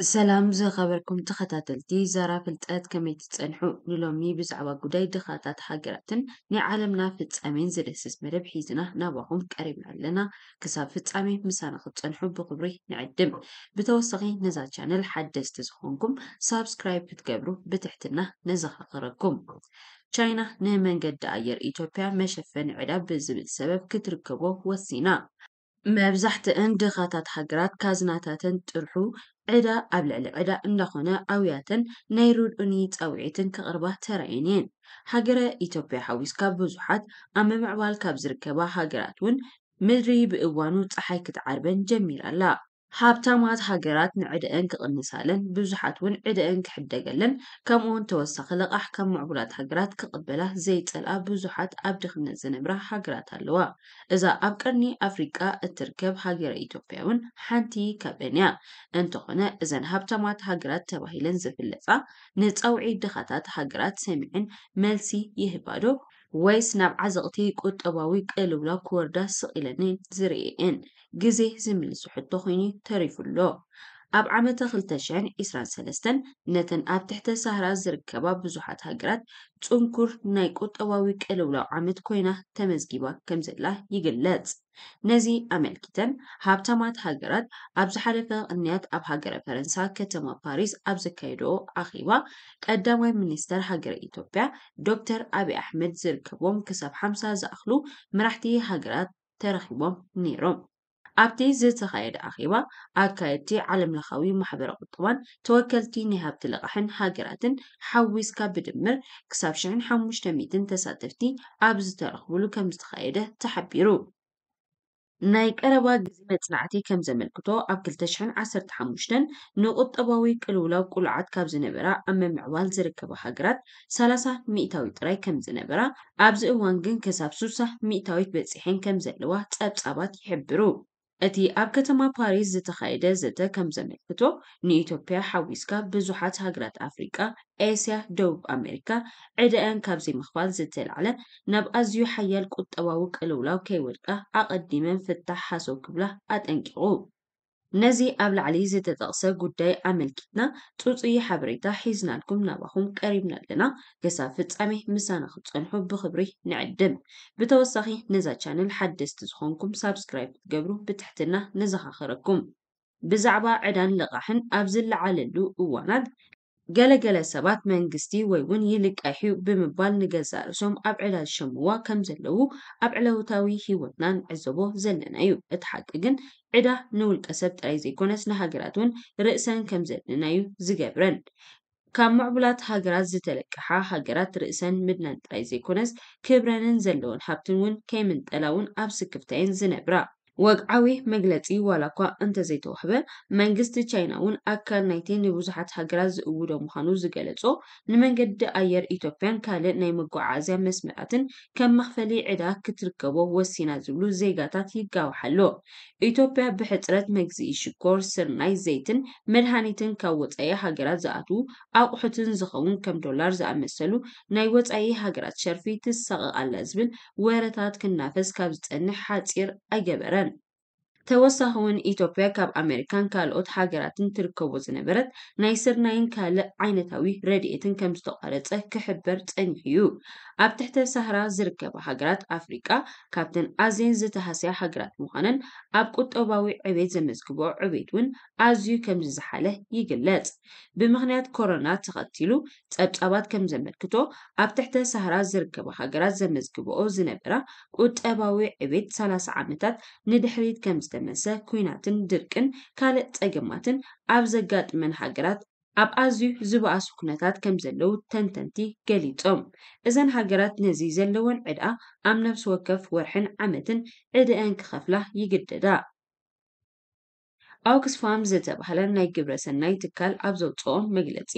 سلام زي خبركم تخطات التيزارة فلتقات كمي تتسنحو نلومي بزعوا قداي دخاتات حاقراتن نعالمنا فتسامين زي الاسس مربحيزنا نواهم كاريب لنا كساب فتسامين مسانا خطسنحو بغبري نعدم بتوسقي نزا تشانل حد استزخونكم سابسكرايب كتقابرو بتحتنا نزخ غركم تشاينا نيمن قد اير ايتوبيا مشفن عداب بزبل سبب كتركبو وسينا مبزحت ان دخاتات حقرات كازناتاتن ترحو ዕዳ ኣብ ልዕሊ ዕዳ እንዳኾነ ኣውያትን ናይ ርድኡኒ ፀውዒትን ክቕርባ ተራእየን እየን ሃገረ ኢትዮጵያ ሓዊስካ ብዙሓት ኣብ ምምዕባል ካብ ዝርከባ ሃገራት እውን ምድሪ ብእዋኑ ፀሓይ ክትዓርበን ጀሚራ ኣላ ሃብታማት ሃገራት ንዕድአን ክቕንሳለን ብዙሓት እውን ዕድአን ክሕደገለን ከምኡውን ተወሳኺ ልቓሕ ካብ ምዕቡላት ሃገራት ክቕበላ ዘይፀልኣ ብዙሓት ኣብ ድኽነት ዝነብራ ሃገራት ኣለዋ እዛ ኣብ ቀርኒ ኣፍሪቃ እትርከብ ሃገረ ኢትዮጵያ እውን ሓንቲ ካብአን እያ እንተኾነ እዘን ሃብታማት ሃገራት ተባሂለን ዝፍለጻ ንፀውዒ ድኻታት ሃገራት ሰሚዕን መልሲ ይህባዶ ወይስ ናብ ዓዘቕቲ ቁጠባዊ ቅልውላው ክወርዳ ስቕ ኢለንን ዝርእየን ግዜ ዝምል ዝሕቶ ኮይኑ ተሪፉሎ ኣብ ዓመተ 2023 ነተን ኣብ ትሕተ ሳህራ ዝርከባ ብዙሓት ሃገራት ፅንኩር ናይ ቁጠባዊ ቅልውላው ዓመት ኮይና ተመዝጊባ ከም ዘላ ይግለጽ። ነዚ ኣመልኪተን ሃብታማት ሃገራት ኣብ ዝሓለፈ ቅንያት ኣብ ሃገረ ፈረንሳ ከተማ ፓሪስ ኣብ ዘካየድኦ ኣኼባ ቀዳማይ ሚኒስተር ሃገረ ኢትዮጵያ ዶክተር ኣብይ ኣሕመድ ዝርከቦም ክሳብ 50 ዝኣኽሉ መራሕቲ ሃገራት ተረኺቦም ነይሮም። ኣብቲ ዝተኻየደ ኣኼባ ኣካየድቲ ዓለም ለኻዊ ማሕበረ ቁጠባን ተወከልቲ ናይ ሃብቲ ልቓሕን ሃገራትን ሓዊስካ ብድምር ክሳብ 1500 ተሳተፍቲ ኣብ ዝተረኽብሉ ከም ዝተኻየደ ተሓቢሩ ናይ ቀረባ ግዜ መፅናዕቲ ከም ዘመልክቶ ኣብ 2015 ንቁጠባዊ ቅልውላው ቁልዓት ካብ ዝነበራ ኣብ ምምዕባል ዝርከባ ሃገራት 30 ሚእታዊ ጥራይ ከም ዝነበራ ኣብዚ እዋን ግን ክሳብ 60 ሚእታዊት በፂሐን ከም ዘለዋ ፀብፃባት ይሕብሩ። اتي اب كتما باريس زتا خايدة زتا كم زمت بتو ني اتوبيا حاويسكا بزوحات هاقرات افريكا اسيا دوب امريكا عدا ان كابزي مخوال زتا العالم ناب ازيو حيال كوت اواوك الولاو كيوركا اقديمن فتح حاسو كبلا ات انكيغو نزي قبل عليزة تتقصى قدي عمل كتنا توتي حبريتا حيزنا لكم نواخم قريبنا لنا كسافت عمي مسانا خطنحو بخبري نعدم بتوسخي نزا چانل حدس تزخونكم سابسكرايب تقبرو بتحتنا نزا خاخركم بزعبا عدان لغاحن أبزل عاللو اواند ገለገለ ሰባት መንግስቲ ወይ እውን ይልቃሕዩ ብምባል ንገዛእ ርእሶም ኣብ ዕላል ዝሸምዋ ከም ዘለው ኣብ ዕለወታዊ ሂወትና ንዕዘቦ ዘለና እዩ። እቲ ሓቂ ግን ዕዳ ንውልቀ ሰብ ጥራይ ዘይኮነስ ንሃገራት እውን ርእሰን ከም ዘድንና እዩ ዝገብረን። ካብ ምዕቡላት ሃገራት ዝተለቅሓ ሃገራት ርእሰን ምድናን ጥራይ ዘይኮነስ ክብረንን ዘለወን ሃብቲ እውን ከይምንጠላ እውን ኣብ ስክፍተአን ዝነብራ። ወግዓዊ መግለፂ ዋላ እኳ እንተዘይተዋህበ መንግስቲ ቻይና እውን ኣካል ናይቲ ንብዙሓት ሃገራት ዝእውዶ ምዃኑ ዝገለጾ ንመንገዲ ኣየር ኢትዮጵያን ካልእ ናይ መጓዓዝያ መስመራትን ከም መኽፈሊ ዕዳ ክትርከቦ ወሲና ዝብሉ ዜጋታት ይጋውሓሎ ኢትዮጵያ ብሕፅረት መግዚኢ ሽኮር ስርናይ ዘይትን መድሃኒትን ካብ ወፃኢ ሃገራት ዝኣትዉ ኣቑሑትን ዝኸውን ከም ዶላር ዝኣመሰሉ ናይ ወፃኢ ሃገራት ሸርፊ ትሰቕቕ ኣላ ዝብል ወረታት ክናፈስ ካብ ዝፀንሕ ሓፂር ኣይገበረን ተወሳኺውን ኢትዮጵያ ካብ ኣሜሪካን ካልኦት ሃገራትን ትርከቦ ዝነበረት ናይ ስርናይን ካልእ ዓይነታዊ ረድኤትን ከም ዝተቋረፀ ክሕበር ፀኒሕ እዩ ኣብ ትሕቲ ሳህራ ዝርከባ ሃገራት ኣፍሪቃ ካብተን ኣዝየን ዝተሃስያ ሃገራት ምዃነን ኣብ ቁጠባዊ ዕቤት ዘመዝግቦ ዕቤት እውን ኣዝዩ ከም ዝዝሓለ ይግለፅ ብምክንያት ኮሮና ተኸቲሉ ፀብፃባት ከም ዘመልክቶ ኣብ ትሕቲ ሳህራ ዝርከባ ሃገራት ዘመዝግብኦ ዝነበራ ቁጠባዊ ዕቤት 30 ዓመታት ንድሕሪት ከም ዝተ ዘተመሰ ኩናትን ድርቅን ካልእ ፀገማትን ኣብ ዘጋጥመን ሃገራት ኣብ ኣዝዩ ዝበኣሱ ኩነታት ከም ዘለው ተንተንቲ ገሊፆም እዘን ሃገራት ነዚ ዘለወን ዕድኣ ኣብ ነፍሲ ወከፍ ወርሕን ዓመትን ዕድአን ክኸፍላ ይግደዳ። ኦክስፋም ዝተባህለ ናይ ግብረ ሰናይ ትካል ኣብ ዘውፅኦ መግለፂ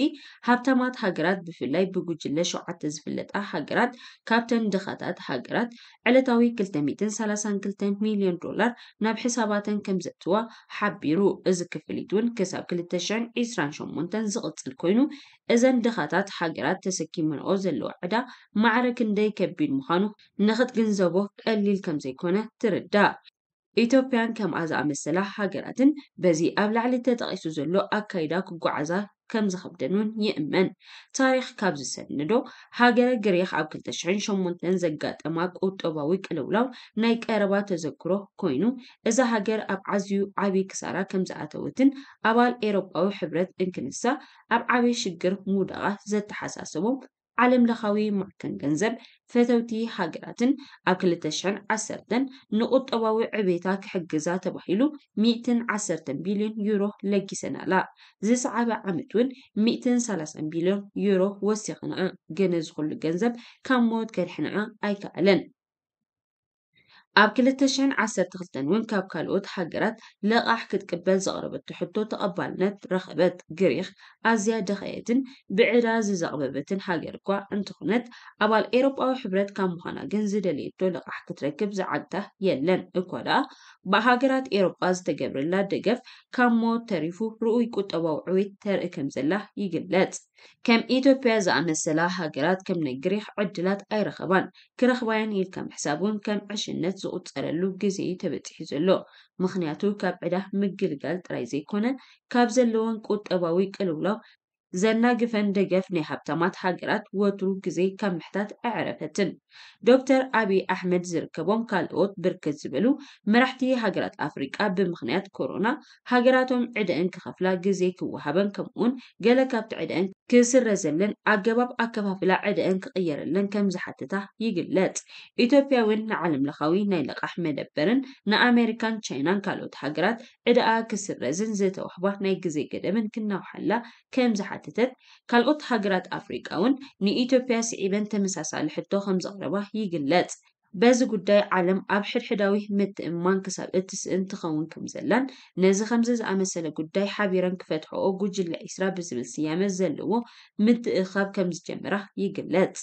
ሃብታማት ሃገራት ብፍላይ ብጉጅለ ሸውዓተ ዝፍለጣ ሃገራት ካብተን ድኻታት ሃገራት ዕለታዊ 232 ሚልዮን ዶላር ናብ ሕሳባተን ከም ዘእትዋ ሓቢሩ እዚ ክፍሊት እውን ክሳብ 228 ዝቕፅል ኮይኑ እዘን ድኻታት ሃገራት ተሰኪመንኦ ዘለዋ ዕዳ ማዕረ ክንደይ ከቢድ ምዃኑ ንኽትግንዘቦ ቀሊል ከም ዘይኮነ ትርዳእ። ኢትዮጵያን ከምኣ ዝኣመሰላ ሃገራትን በዚ ኣብ ላዕሊ ተጠቂሱ ዘሎ ኣካይዳ ክጓዓዛ ከም ዝኸብደን እውን ይእመን ታሪክ ካብ ዝሰንዶ ሃገረ ግሪክ ኣብ 2008 ዘጋጠማ ቁጠባዊ ቅልውላው ናይ ቀረባ ተዘክሮ ኮይኑ እዛ ሃገር ኣብ ዓዝዩ ዓብዪ ክሳራ ከም ዝኣተወትን ኣባል ኤሮጳዊ ሕብረት እንክንሳ ኣብ ዓብዪ ሽግር ሙዳቓ ዘተሓሳስቦም ዓለም ለኻዊ ማዕከን ገንዘብ ፈተውቲ ሃገራትን ኣብ 210 ንቁጠባዊ ዕቤታ ክሕግዛ ተባሂሉ 110 ቢልዮን ዩሮ ለጊሰን ዝሰዓበ ዓመት እውን 130 ቢልዮን ዩሮ ወሲኽንኣ ገነ ዝኩሉ ገንዘብ ካብ ሞት ከድሕንዓ ኣይከኣለን ኣብ 211 እውን ካብ ካልኦት ሃገራት ልቓሕ ክትቅበል ዘቕረበት ትሕቶ ተቐባልነት ረኽበት ግሪኽ ኣዝያ ደኸየትን ብዕዳ ዝዘቕበበትን ሃገር እኳ እንትኾነት ኣባል ኤሮጳዊ ሕብረት ካብ ምዃና ግን ዝደልየቶ ልቓሕ ክትረክብ ዝዓግታ የለን እኳ ደኣ ብሃገራት ኤሮጳ ዝተገብረላ ደገፍ ካብ ሞት ተሪፉ ርኡይ ቁጠባዊ ዕቤት ተርኢ ከም ዘላ ይግለጽ ከም ኢትዮጵያ ዝኣመሰላ ሃገራት ከም ናይ ግሪኽ ዕድላት ኣይረኸባን ክረኽባየን ኢልካ ምሕሳብ እውን ከም ዕሽነት ዝቁፀረሉ ግዜ ተበፂሑ ዘሎ ምክንያቱ ካብ ዕዳህ ምግልጋል ጥራይ ዘይኮነን ካብ ዘለዎን ቁጠባዊ ቅልውላው ዘናግፈን ደገፍ ናይ ሃብታማት ሃገራት ወትሩ ግዜ ካብ ምሕታት ኣዕረፈትን ዶክተር ኣብይ ኣሕመድ ዝርከቦም ካልኦት ብርክት ዝበሉ መራሕቲ ሃገራት ኣፍሪቃ ብምክንያት ኮሮና ሃገራቶም ዕደአን ክኸፍላ ግዜ ክወሃበን ከምኡውን ገለ ካብቲ ዕደአን ክስረዘለን ኣገባብ ኣከፋፍላ ዕድአን ክቕየረለን ከም ዝሓትታ ይግለጽ ኢትዮጵያውን ንዓለም ለኻዊ ናይ ልቓሕ መደበርን ንኣሜሪካን ቻይናን ካልኦት ሃገራት ዕድኣ ክስረዝን ዝተዋህባ ናይ ግዜ ገደብን ክናውሓላ ከም ዝሓትተት ካልኦት ሃገራት ኣፍሪቃ እውን ንኢትዮጵያ ስዒበን ተመሳሳሊ ሕቶ ከም ዘቕረባ ይግለጽ። በዚ ጉዳይ ዓለም ኣብ ሕድሕዳዊ ምትእምማን ክሳብ እትስእን ትኸውን ከም ዘላን ነዚ ከምዚ ዝኣመሰለ ጉዳይ ሓቢረን ክፈትሕኦ ጉጅለ ዒስራ ብዝብል ስያመ ዘለዎ ምትእኻብ ከም ዝጀምራ ይግለጽ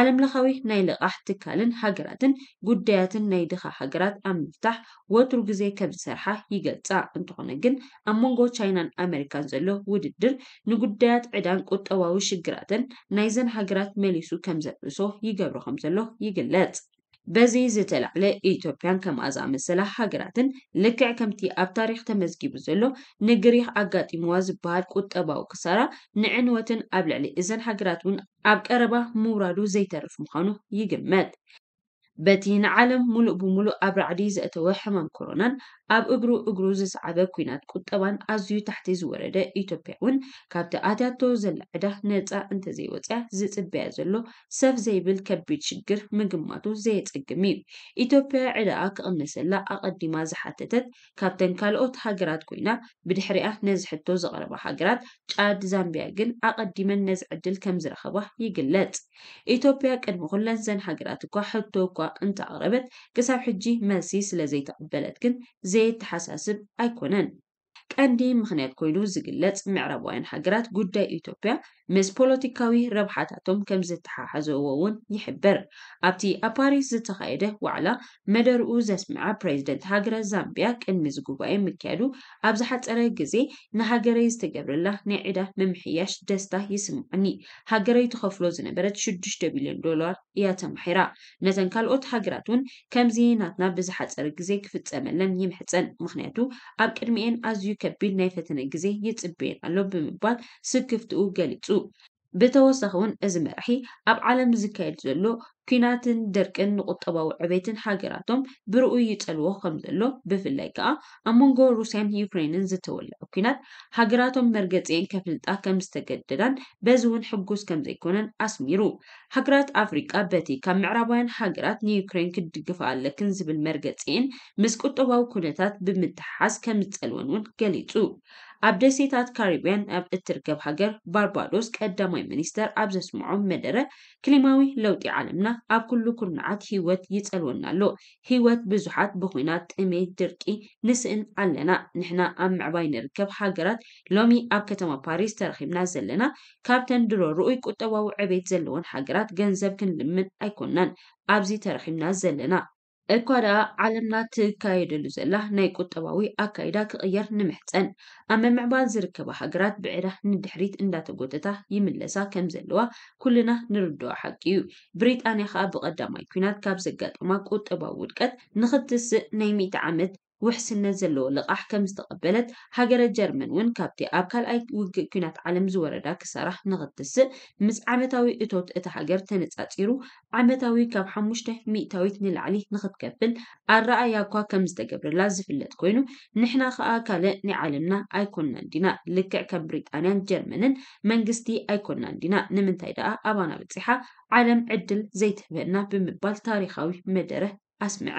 ዓለም ለኻዊ ናይ ልቓሕ ትካልን ሃገራትን ጉዳያትን ናይ ድኻ ሃገራት ኣብ ምፍታሕ ወትሩ ግዜ ከም ዝሰርሓ ይገልጻ እንትኾነ ግን ኣብ መንጎ ቻይናን ኣሜሪካን ዘሎ ውድድር ንጉዳያት ዕዳን ቁጠባዊ ሽግራትን ናይዘን ሃገራት መሊሱ ከም ዘርእሶ ይገብሮ ከም ዘሎ ይግለጽ በዚ ዝተላዕለ ኢትዮጵያን ከም ዝኣመሰላ ሃገራትን ልክዕ ከምቲ ኣብ ታሪክ ተመዝጊቡ ዘሎ ንግሪክ ኣጋጢምዋ ዝበሃል ቁጠባዊ ክሳራ ንዕንወትን ኣብ ልዕሊ እዘን ሃገራት እውን ኣብ ቀረባ ምውራዱ ዘይተርፍ ምዃኑ ይግመት። በቲ ንዓለም ሙሉእ ብምሉእ ኣብ ራዕዲ ዘእተወ ሕማም ኮሮናን ኣብ እግሩ እግሩ ዝሰዓበ ኩናት ቁጠባን ኣዝዩ ታሕቲ ዝወረደ ኢትዮጵያ እውን ካብቲ ኣትያቶ ዘላ ዕዳ ነፃ እንተዘይወፅያ ዝፅበያ ዘሎ ሰብ ዘይብል ከቢድ ሽግር ምግማቱ ዘየፀግም እዩ ኢትዮጵያ ዕዳኣ ክቕንሰላ ኣቐዲማ ዝሓተተት ካብተን ካልኦት ሃገራት ኮይና ብድሕሪኣ ነዚ ሕቶ ዘቐረባ ሃገራት ጫድ ዛምቢያ ግን ኣቐዲመን ነዚ ዕድል ከም ዝረኸባ ይግለፅ ኢትዮጵያ ቅድሚ ኩለን ዘን ሃገራት እኳ ሕቶ እኳ انت عربت كسب حجي ماسي سلا زي تقبلت زيت حساسب أكونن ቀንዲ ምክንያት ኮይኑ ዝግለጽ ምዕራባውያን ሃገራት ጉዳይ ኢትዮጵያ ምስ ፖለቲካዊ ረብሓታቶም ከም ዝተሓሓዘዎ እውን ይሕበር ኣብቲ ኣብ ፓሪስ ዝተኻየደ ዋዕላ መደርኡ ዘስምዐ ፕሬዚደንት ሃገረ ዛምቢያ ቅድሚ ዝጉባኤ ምክያዱ ኣብ ዝሓፀረ ግዜ ንሃገረይ ዝተገብረላ ናይ ዕዳ ምምሕያሽ ደስታ ይስምዓኒ ሃገረይ ትኸፍሎ ዝነበረት ሽዱሽተ ቢልዮን ዶላር እያ ተማሒራ ነተን ካልኦት ሃገራት እውን ከምዚ ናትና ብዝሓፀረ ግዜ ክፍፀመለን ይምሕፀን ምክንያቱ ኣብ ቅድሚኤን ኣዝዩ ከቢድ ናይ ፈተነ ግዜ ይፅበየን ኣሎ ብምባል ስክፍትኡ ገሊፁ ብተወሳኺ እውን እዚ መራሒ ኣብ ዓለም ዝካየድ ዘሎ ኩናትን ደርቅን ንቁጠባዊ ዕቤትን ሃገራቶም ብርኡ ይፀልዎ ከም ዘሎ ብፍላይ ከዓ ኣብ መንጎ ሩስያን ዩክሬንን ዝተወልዐ ኩናት ሃገራቶም መርገፂአን ከፍልጣ ከም ዝተገደዳን በዚ እውን ሕጉስ ከም ዘይኮነን ኣስሚሩ ሃገራት ኣፍሪቃ በቲ ካብ ምዕራባውያን ሃገራት ንዩክሬን ክድግፋ ኣለክን ዝብል መርገፂአን ምስ ቁጠባዊ ኩነታት ብምትሓሓዝ ከም ዝፀልወን እውን ገሊፁ ደሴታት ካሪቢያን ኣብ እትርከብ ሃገር ባርባዶስ ቀዳማይ ሚኒስተር ኣብ ዘስምዖም መደረ ክሊማዊ ለውጢ ዓለምና ኣብ ኩሉ ኩርናዓት ሂወት ይፀልወና ኣሎ ሂወት ብዙሓት ብኩናት ጥሜ ድርቂ ንስእን ኣለና ንሕና ኣብ ምዕባይ ንርከብ ሃገራት ሎሚ ኣብ ከተማ ፓሪስ ተረኪብና ዘለና ካብተን ድሮ ርኡይ ቁጠባዊ ዕቤት ዘለወን ሃገራት ገንዘብ ክንልምን ኣይኮናን ኣብዚ ተረኪብና ዘለና እኳዳ ዓለምና ትካየደሉ ዘላ ናይ ቁጠባዊ ኣካይዳ ክቕየር ንምሕፀን ኣብ መምዕባል ዝርከባ ሃገራት ብዕዳ ንድሕሪት እንዳተጎተታ ይምለሳ ከም ዘለዋ ኩልና ንርድኦ ሓቂ እዩ። ብሪጣንያ ከዓ ብቐዳማይ ኩናት ካብ ዘጋጠማ ቁጠባዊ ውድቀት ንኽትስእ ናይ ሚእቲ ዓመት ውሕስነት ዘለዎ ልቓሕ ከም ዝተቐበለት ሃገረ ጀርመን እውን ካብቲ ኣብ ካልኣይ ውግእ ኩናት ዓለም ዝወረዳ ክሰራሕ ንኽትስእ ምስ ዓመታዊ እቶት እቲ ሃገር ተነጻጺሩ ዓመታዊ ካብ ሓሙሽተ ሚእታዊት ንላዕሊ ንኽትከፍል ኣረኣያ እኳ ከም ዝተገብረላ ዝፍለጥ ኮይኑ ንሕና ከዓ ካልእ ንዓለምና ኣይኮናን ዲና ልክዕ ከም ብሪጣንያን ጀርመንን መንግስቲ ኣይኮናን ዲና ንምንታይ ደኣ ኣባና በፂሓ ዓለም ዕድል ዘይትህበና ብምባል ታሪኻዊ መደረ ኣስምዐ።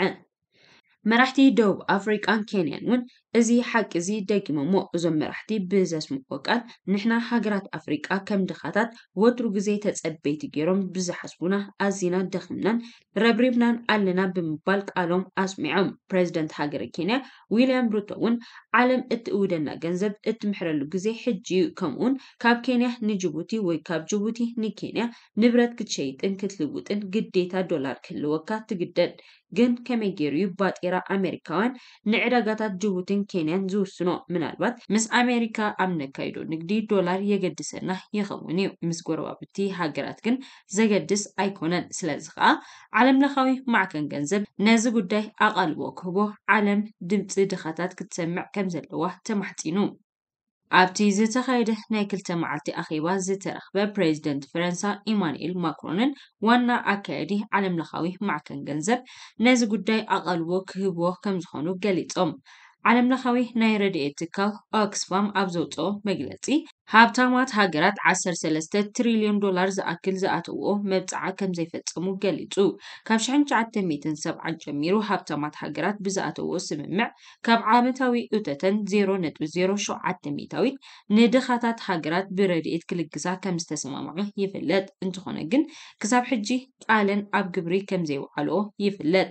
መራሕቲ ደቡብ ኣፍሪቃን ኬንያን እውን እዚ ሓቂ እዚ ደቂሞሞ እዞም መራሕቲ ብዘስምዑ ቃል ንሕና ሃገራት ኣፍሪቃ ከም ድኻታት ወትሩ ግዜ ተፀበይቲ ገይሮም ብዝሓስቡና ኣዝና ደኽምናን ረብሪብናን ኣለና ብምባል ቃሎም ኣስሚዖም ፕረዚደንት ሃገረ ኬንያ ዊልያም ሩቶ እውን ዓለም እትእውደና ገንዘብ እትምሕረሉ ግዜ ሕጂ እዩ ከምኡውን ካብ ኬንያ ንጅቡቲ ወይ ካብ ጅቡቲ ንኬንያ ንብረት ክትሸይጥን ክትልውጥን ግዴታ ዶላር ክህልወካ ትግደድ ግን ከመይ ገይሩ እዩ ባጤራ ኣሜሪካውያን ንዕዳጋታት ጅቡቲን ኬንያን ዝውስኖ ምናልባት ምስ ኣሜሪካ ኣብ ነካይዶ ንግዲ ዶላር የገድሰና ይኸውን እዩ ምስ ጎረባብቲ ሃገራት ግን ዘገድስ ኣይኮነን ስለዚ ከዓ ዓለምለኻዊ ማዕከን ገንዘብ ነዚ ጉዳይ ኣቓልቦ ክህቦ ዓለም ድምፂ ድኻታት ክትሰምዕ ከም ዘለዋ ተማሕፂኑ ኣብቲ ዝተኻየደ ናይ ክልተ መዓልቲ ኣኼባ ዝተረኽበ ፕሬዚደንት ፈረንሳ ኢማንኤል ማክሮንን ዋና ኣካየዲ ዓለምለኻዊ ማዕከን ገንዘብ ነዚ ጉዳይ ኣቐልቦ ክህብዎ ከም ዝኾኑ ገሊፆም ዓለም ለኻዊ ናይ ረድኤት ትካል ኦክስፋም ኣብ ዘውፅኦ መግለፂ ሃብታማት ሃገራት 13 ትሪልዮን ዶላር ዝኣክል ዝኣተውኦ መብፅዓ ከም ዘይፈፀሙ ገሊፁ ካብ 97 ጀሚሩ ሃብታማት ሃገራት ብዝኣተውኦ ስምምዕ ካብ ዓመታዊ እተተን 0.07 ሚታዊት ንድኻታት ሃገራት ብረድኤት ክልግሳ ከም ዝተሰማምዑ ይፍለጥ እንትኾነ ግን ክሳብ ሕጂ ጣልን ኣብ ግብሪ ከም ዘይውዓልኦ ይፍለጥ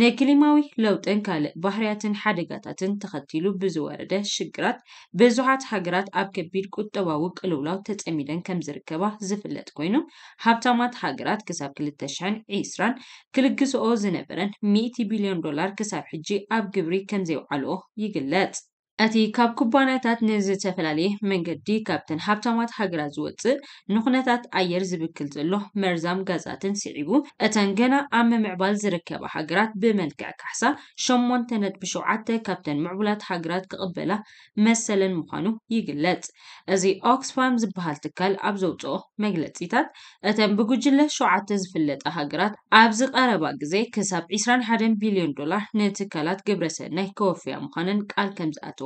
ናይ ክሊማዊ ለውጥን ካልእ ባህርያትን ሓደጋታትን ተኸቲሉ ብዝወረደ ሽግራት ብዙሓት ሃገራት ኣብ ከቢድ ቁጠባዊ ቅልውላው ተፀሚደን ከም ዝርከባ ዝፍለጥ ኮይኑ ሃብታማት ሃገራት ክሳብ 2020 ክልግስኦ ዝነበረን 100 ቢልዮን ዶላር ክሳብ ሕጂ ኣብ ግብሪ ከም ዘይውዓልኦ ይግለጽ። እቲ ካብ ኩባንያታት ንዝተፈላለየ መንገዲ ካብተን ሃብታማት ሃገራት ዝወፅእ ንኹነታት ኣየር ዝብክል ዘሎ መርዛም ጋዛትን ስዒቡ እተን ገና ኣብ ምምዕባል ዝርከባ ሃገራት ብመልክዕ ካሕሳ 8.7 ካብተን ምዕቡላት ሃገራት ክቕበላ መሰለን ምዃኑ ይግለጽ። እዚ ኦክስፋም ዝበሃል ትካል ኣብ ዘውፅኦ መግለፂታት እተን ብጉጅለ ሸውዓተ ዝፍለጣ ሃገራት ኣብዚ ቀረባ ግዜ ክሳብ 21 ቢልዮን ዶላር ንትካላት ግብረሰናይ ከወፍያ ምዃነን ቃል ከም ዝኣተዋ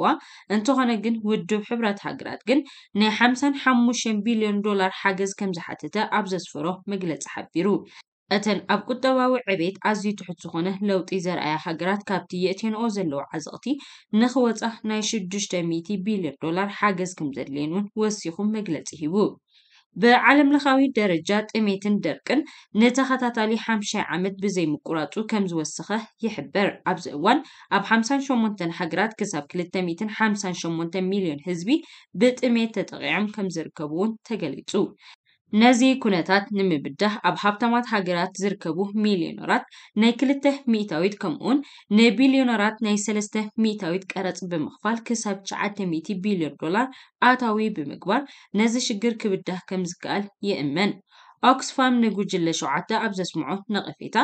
እንተኾነ ግን ውድብ ሕብረት ሃገራት ግን ናይ 55 ቢልዮን ዶላር ሓገዝ ከም ዝሓተተ ኣብ ዘስፈሮ መግለፂ ሓቢሩ እተን ኣብ ቁጠባዊ ዕቤት ኣዝዩ ትሑት ዝኾነ ለውጢ ዘርኣያ ሃገራት ካብቲ የእትንኦ ዘለዎ ዓዘቕቲ ንኽወፃ ናይ 600 ቢልዮን ዶላር ሓገዝ ከም ዘድልየን እውን ወሲኹም መግለፂ ሂቡ بعلم لخاوي درجات اميتن دركن نتاخات تالي حمشي عمد بزي مقراتو كمز وسخه يحبر ابزوان اب حمسان شومونتن حقرات كساب كلتا ميتن حمسان شومونتن مليون هزبي بت اميت تتغيعم كمزر كبون تقليتو ነዚ ኩነታት ንምብዳህ ኣብ ሃብታማት ሃገራት ዝርከቡ ሚልዮነራት ናይ ክልተ ሚእታዊት ከምኡውን ንቢልዮነራት ናይ ሰለስተ ሚእታዊት ቀረፅ ብምኽፋል ክሳብ 900 ቢልዮን ዶላር ኣታዊ ብምግባር ነዚ ሽግር ክብዳህ ከም ዝከኣል ይእመን። ኦክስፋም ንጉጅለ ሸውዓተ ኣብ ዘስምዖ ነቐፌታ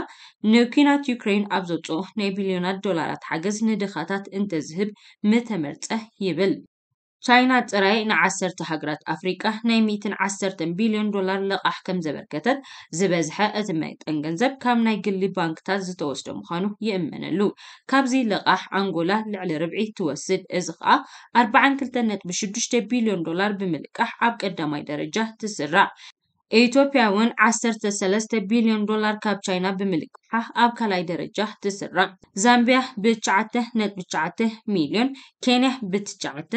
ንኩናት ዩክሬን ኣብ ዘውፅኦ ናይ ቢልዮናት ዶላራት ሓገዝ ንድኻታት እንተዝህብ ምተመርፀ ይብል። ቻይና ጥራይ ንዓሰርተ ሃገራት ኣፍሪቃ ናይ 110 ቢልዮን ዶላር ልቓሕ ከም ዘበርከተት ዝበዝሐ እቲ መጠን ገንዘብ ካብ ናይ ግሊ ባንክታት ዝተወስዶ ምዃኑ ይእመነሉ ካብዚ ልቓሕ ኣንጎላ ልዕሊ ርብዒ ትወስድ እዚ ከዓ 42.6 ቢልዮን ዶላር ብምልቃሕ ኣብ ቀዳማይ ደረጃ ትስራዕ ኢትዮጵያ ኤኢትዮጵያውን 13 ቢልዮን ዶላር ካብ ቻይና ብምልቅሓሕ ኣብ ካልኣይ ደረጃ ትስራዕ ዛምቢያ ብ9 ነጥቢ 9 ሚልዮን ኬንያ ብ9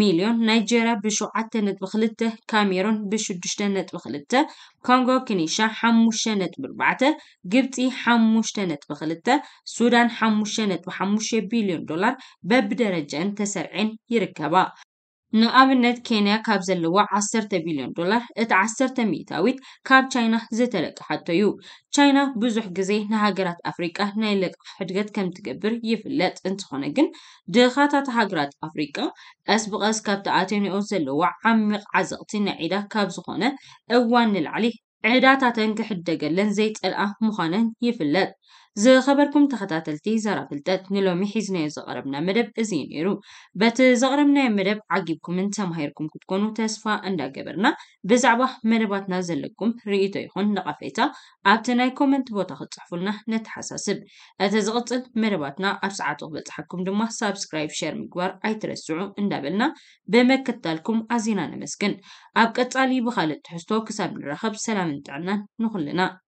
ሚልዮን ናይጀርያ ብ7 ነጥቢ 2 ካሜሮን ብ6 ነጥቢ 2 ኮንጎ ክኒሻ 5 ነጥቢ 4 ግብፂ 5 ነጥቢ 2 ሱዳን 5 ነጥቢ 5 ቢልዮን ዶላር በቢደረጀአን ተሰርዐን ይርከባ نو أبنت كينيا كاب زلوا عصر تبليون دولار ات عصر تميتاويت كاب چاينة زتلق حتى يو چاينة بزوح قزيه نهاجرات أفريقا نيلق حدقات كم تقبر يفلات انتخونجن دلخاتة تهاجرات أفريقا أسبق أسكاب تعاتيني أون زلوا عميق عزقتي نعيدة كاب زخونة اوان نلعليه عيداتا تنكح الدقل لنزيت الأه مخانن يفلات زي خبركم تخطاتل تي زارا فلتات نلو ميحيزني زغربنا مدب ازين يرو بات زغربنا مدب عقبكم انتا مهيركم كتكونو تاسفا اندا قبرنا بزعبه مدباتنا زلكم ريتو يخون نقافيتا عبتناي كومنت بو تاخد صحفلنا نتحساسب اتزغطت مدباتنا ابسعاتو بلتحكم دما سابسكرايب شير مقبار اي ترسعو اندا بلنا بما كتالكم ازينا نمسكن ابكت علي بخالد تحستو كساب نرخب سلام انتعنا نخلنا